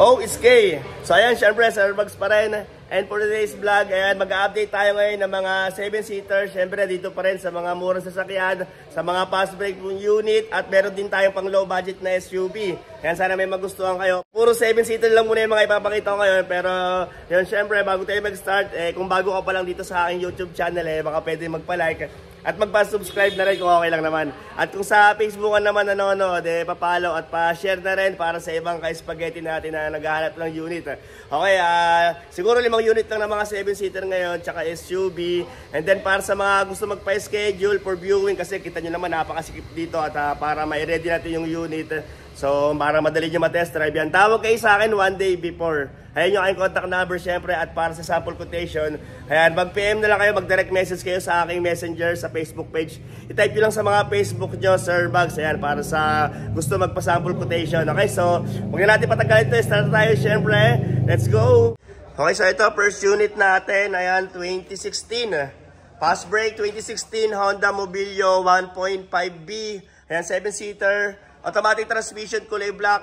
O oh, is K. So ayan, syempre, Starbucks pa rin. And for today's vlog, ayan, mag-update tayo ngayon ng mga 7-seater. Syempre, dito pa rin sa mga murang sasakyan, sa mga fast break unit, at meron din tayong pang low budget na SUV. Ayan, sana may magustuhan kayo. Puro 7-seater lang muna yung mga ipapakita ko ngayon. Pero, yun, syempre, bago tayo mag-start, eh, kung bago ka pa lang dito sa aking YouTube channel, eh, baka pwede magpa-like at magpa-subscribe na rin kung okay lang naman. At kung sa Facebook naman nanonood, eh, papalo at pa-share na rin para sa ibang ka-spaghetti natin na naghahanap ng unit. Okay, uh, siguro limang unit lang ng mga 7-seater ngayon, tsaka SUV. And then para sa mga gusto magpa-schedule for viewing, kasi kita nyo naman napakasikip dito at uh, para ma-ready natin yung unit So, para madali nyo matest drive yan. Tawag kayo sa akin one day before. Ayan yung aking contact number, syempre, at para sa sample quotation. Ayan, mag-PM na lang kayo, mag-direct message kayo sa aking messenger, sa Facebook page. I-type nyo lang sa mga Facebook nyo, Sir Bugs, ayan, para sa gusto magpa-sample quotation. Okay, so, huwag na natin patagalin ito. Start tayo, syempre. Let's go! Okay, so ito, first unit natin, ayan, 2016. Fast break, 2016 Honda Mobilio 1.5B. Ayan, 7-seater. Automatic transmission, kulay black.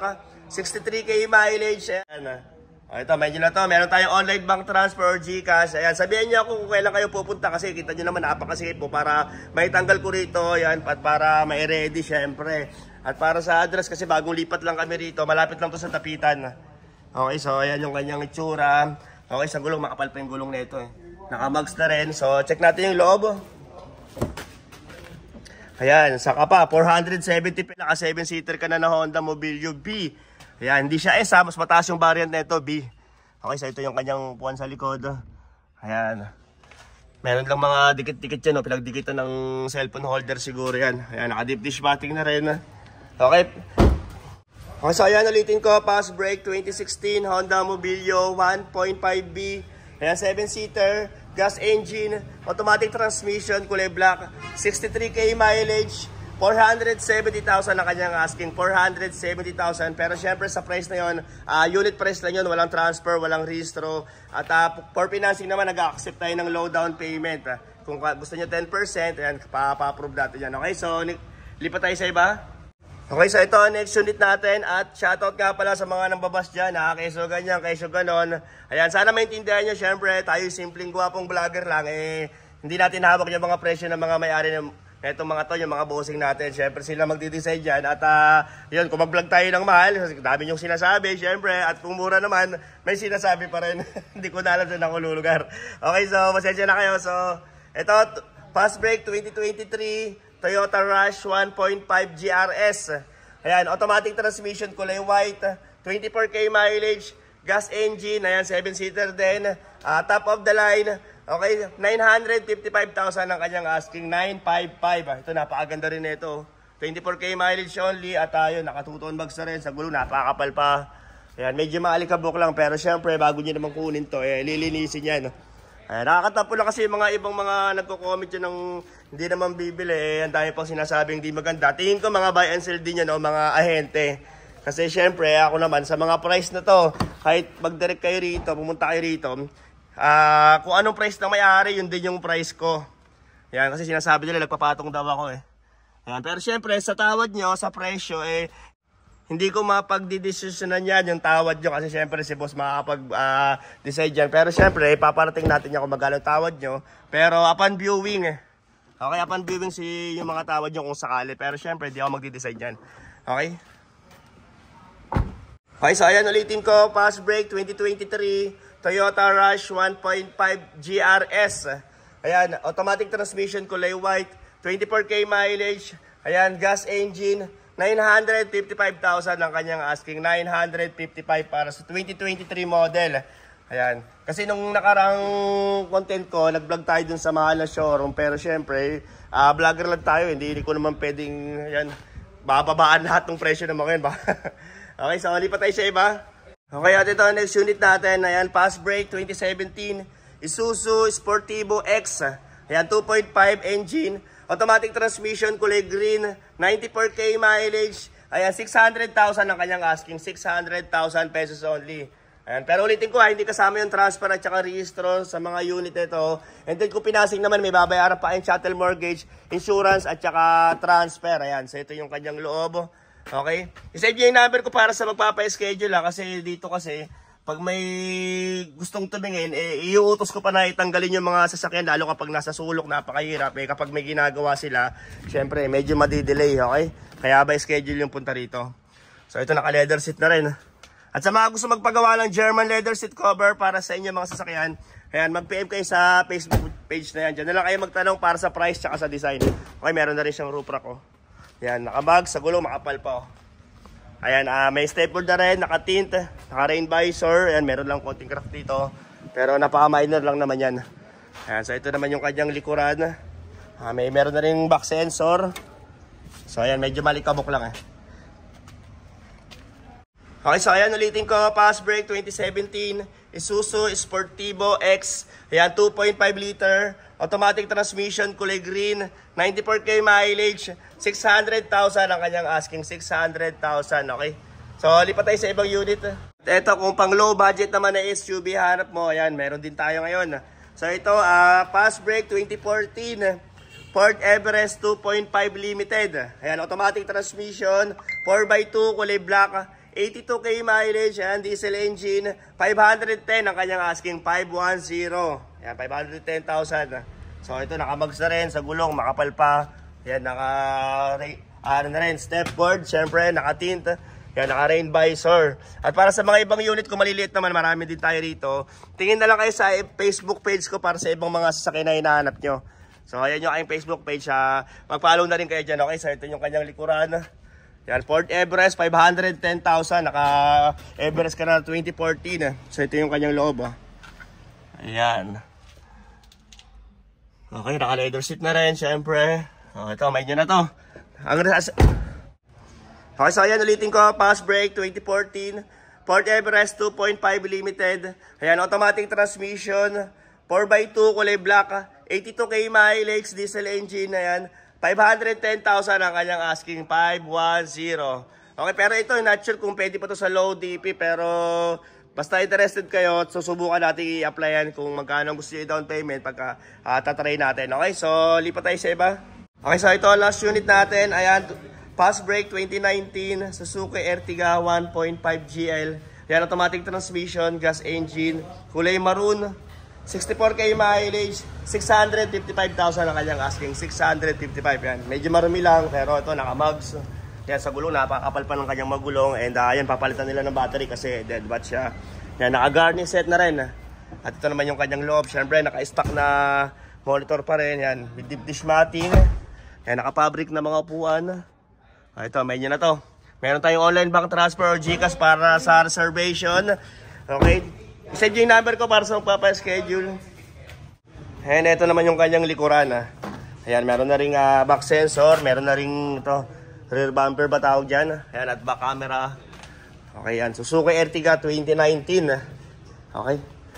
63k ah. mileage. Eh. Ayan, ha? Ah. O, oh, ito, medyo na to. Meron tayong online bank transfer or GCash. Ayan, sabihin niyo ako kung kailan kayo pupunta kasi kita niyo naman napakasikit po para maitanggal ko rito. Ayan, at para ma-ready syempre. At para sa address kasi bagong lipat lang kami rito. Malapit lang to sa tapitan. Okay, so ayan yung kanyang itsura. Okay, sa gulong, makapal pa yung gulong nito eh. Nakamags na rin. So, check natin yung loob. Ayan, saka pa, 470 pila ka 7-seater ka na na Honda Mobilio B. Ayan, hindi siya S ha, mas mataas yung variant na ito, B. Okay, so ito yung kanyang puwan sa likod. Ayan. Meron lang mga dikit-dikit yan, no? pinagdikitan ng cellphone holder siguro yan. Ayan, naka-deep dish batting na rin. Okay. Okay, so ayan, ulitin ko, pass break 2016 Honda Mobilio 1.5B. Ayan, 7-seater gas engine, automatic transmission, kulay black, 63k mileage, 470,000 ang kanyang asking, 470,000. Pero syempre sa price na yon, uh, ah, unit price lang yon, walang transfer, walang registro. At uh, for financing naman, nag-accept tayo ng low down payment. Uh, kung gusto niyo 10%, ayan, pa-approve natin yan. Okay, so lipat tayo sa iba. Okay, so ito ang next unit natin at shoutout nga pala sa mga nambabas dyan ha, keso ganyan, keso ganon. Ayan, sana maintindihan nyo, syempre tayo simpleng guwapong vlogger lang eh, hindi natin hawak yung mga presyo ng mga may-ari ng etong mga to, yung mga bossing natin. Syempre sila magdidesign dyan at uh, yun, kung mag-vlog tayo ng mahal, dami yung sinasabi, syempre, at kung mura naman, may sinasabi pa rin. hindi ko na alam saan ako lulugar. Okay, so pasensya na kayo. So, ito, fast break 2023, Toyota Rush 1.5 GRS. Ayan, automatic transmission, kulay white, 24K mileage, gas engine, ayan, 7-seater din, uh, top of the line, okay, 955,000 ang kanyang asking, 955. Ito, napakaganda rin ito. 24K mileage only, at ayun, uh, nakatutuon bags rin, sa gulo, napakapal pa. Ayan, medyo maalikabok lang, pero syempre, bago nyo naman kunin to, eh, lilinisin yan. Ay, nakakatampo lang kasi mga ibang mga nagko-comment yun ng hindi naman bibili. Eh. Ang dami pang sinasabing hindi maganda. Tingin ko mga buy and sell din yan o mga ahente. Kasi syempre ako naman sa mga price na to, kahit mag-direct kayo rito, pumunta kayo rito, uh, kung anong price na may-ari, yun din yung price ko. Yan, kasi sinasabi nila nagpapatong daw ako eh. Yan, pero syempre sa tawad nyo, sa presyo eh, hindi ko mapagdidesisyonan yan yung tawad nyo kasi syempre si boss makakapag-decide uh, yan. Pero syempre, ipaparating natin yan kung magkano tawad nyo. Pero upon viewing, eh. okay, upon viewing si yung mga tawad nyo kung sakali. Pero syempre, hindi ako magdi yan. Okay? Okay, so ayan ulitin ko, fast break 2023, Toyota Rush 1.5 GRS. Ayan, automatic transmission kulay white, 24K mileage, ayan, gas engine, 955,000 ang kanyang asking. 955 para sa 2023 model. Ayan. Kasi nung nakarang content ko, nag-vlog tayo dun sa mahal na showroom. Pero syempre, uh, vlogger lang tayo. Hindi, hindi ko naman pwedeng, ayan, bababaan lahat ng presyo naman ngayon. okay, so lipat tayo sa iba. Okay, at ito next unit natin. Ayan, fast break 2017. Isuzu Sportivo X. Ayan, 2.5 engine. Automatic transmission, kulay green, 94K mileage. Ayan, 600,000 ang kanyang asking. 600,000 pesos only. Ayan, pero ulitin ko ha, hindi kasama yung transfer at saka registro sa mga unit ito And then kung pinasing naman, may babayaran pa yung chattel mortgage, insurance at saka transfer. Ayan, so ito yung kanyang loob. Okay? I-save niyo yung number ko para sa magpapa-schedule ha, kasi dito kasi pag may gustong tumingin, eh, iuutos ko pa na itanggalin yung mga sasakyan, lalo kapag nasa sulok, napakahirap. Eh, kapag may ginagawa sila, syempre, medyo madidelay, okay? Kaya ba schedule yung punta rito? So, ito, naka-leather seat na rin. At sa mga gusto magpagawa ng German leather seat cover para sa inyo mga sasakyan, ayan, mag-PM kayo sa Facebook page na yan. Diyan na lang kayo magtanong para sa price tsaka sa design. Okay, meron na rin siyang roof rack, oh. Ayan, nakabag, sa gulong, makapal pa, oh. Ayan, uh, may step na rin, naka-tint, naka-rain visor. Ayan, meron lang konting crack dito. Pero napaka-minor lang naman yan. Ayan, so ito naman yung kanyang likuran. Uh, may meron na rin back sensor. So ayan, medyo malikabok lang eh. Okay, so ayan ulitin ko, fast break 2017, Isuzu Sportivo X. Ayan, 2.5 liter. Automatic transmission, kulay green, 94k mileage, 600,000 ang kanyang asking, 600,000, okay? So, lipat tayo sa ibang unit. Ito, kung pang low budget naman na SUV, hanap mo, ayan, meron din tayo ngayon. So, ito, uh, fast break 2014, Ford Everest 2.5 Limited. Ayan, automatic transmission, 4x2, kulay black, 82K mileage, and diesel engine. 510 ang kanyang asking, 510. Ayan, 510,000. So, ito, nakamags na rin sa gulong, makapal pa. Ayan, naka, ano na rin, step board, syempre, naka-tint. Yan, naka-rain visor. At para sa mga ibang unit, kung maliliit naman, marami din tayo rito. Tingin na lang kayo sa Facebook page ko para sa ibang mga sasakyan na hinahanap nyo. So, ayan yung aking Facebook page ha. Mag-follow na rin kayo dyan, okay? So, ito yung kanyang likuran. Yan, Fort Everest, 510,000. Naka-Everest ka na 2014. Eh. So, ito yung kanyang loob. Ah. Ayan. Okay, naka-leather seat na rin, syempre. Oh, ito, may nyo na to. Ang Okay, so ayan, ulitin ko. Pass brake, 2014. Fort Everest 2.5 limited. Ayan, automatic transmission. 4x2, kulay black. 82k mileage, diesel engine. Ayan. 510,000 ang kanyang asking, 510. Okay, pero ito, not sure kung pwede pa to sa low DP, pero basta interested kayo, susubukan natin i-applyan kung magkano gusto nyo down payment pagka uh, tatry natin. Okay, so lipat tayo sa iba. Okay, so ito, last unit natin, ayan, fast break 2019, Suzuki Ertiga 1.5 GL. Yan, automatic transmission, gas engine, kulay maroon, 64K mileage, 655,000 ang kanyang asking. 655 yan. Medyo marumi lang, pero ito, naka-mugs. Kaya sa gulong, napakapal pa ng kanyang magulong. And uh, yan, papalitan nila ng battery kasi dead bat siya. Yan, naka-garnish set na rin. At ito naman yung kanyang loob. Siyempre, naka-stock na monitor pa rin. Yan, with deep dish matting. Yan, naka-fabric na mga upuan. Ah, ito, menu na to. Meron tayong online bank transfer o GCash para sa reservation. Okay, Isend yung number ko para sa magpapa-schedule. Ayan, ito naman yung kanyang likuran ah. Ayan, meron na rin uh, ah, back sensor, meron na rin ito, rear bumper ba tawag dyan? Ah? Ayan, at back camera. Okay, yan. Suzuki Ertiga 2019 ah. Okay.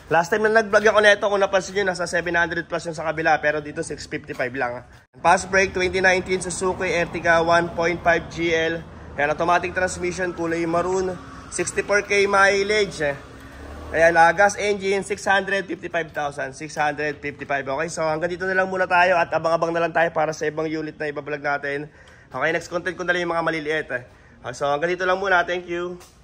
Last time na nag-vlog ako nito, na kung napansin nyo, nasa 700 plus yung sa kabila, pero dito 655 lang. Ah. Fast brake 2019 Suzuki Ertiga 1.5 GL. Ayan, automatic transmission, kulay maroon. 64k mileage eh. Ayan, lagas engine 655,000 655 Okay, so hanggang dito na lang muna tayo at abang-abang na lang tayo para sa ibang unit na ibabalag natin. Okay, next content ko na lang yung mga maliliit. Eh. So hanggang dito lang muna. Thank you.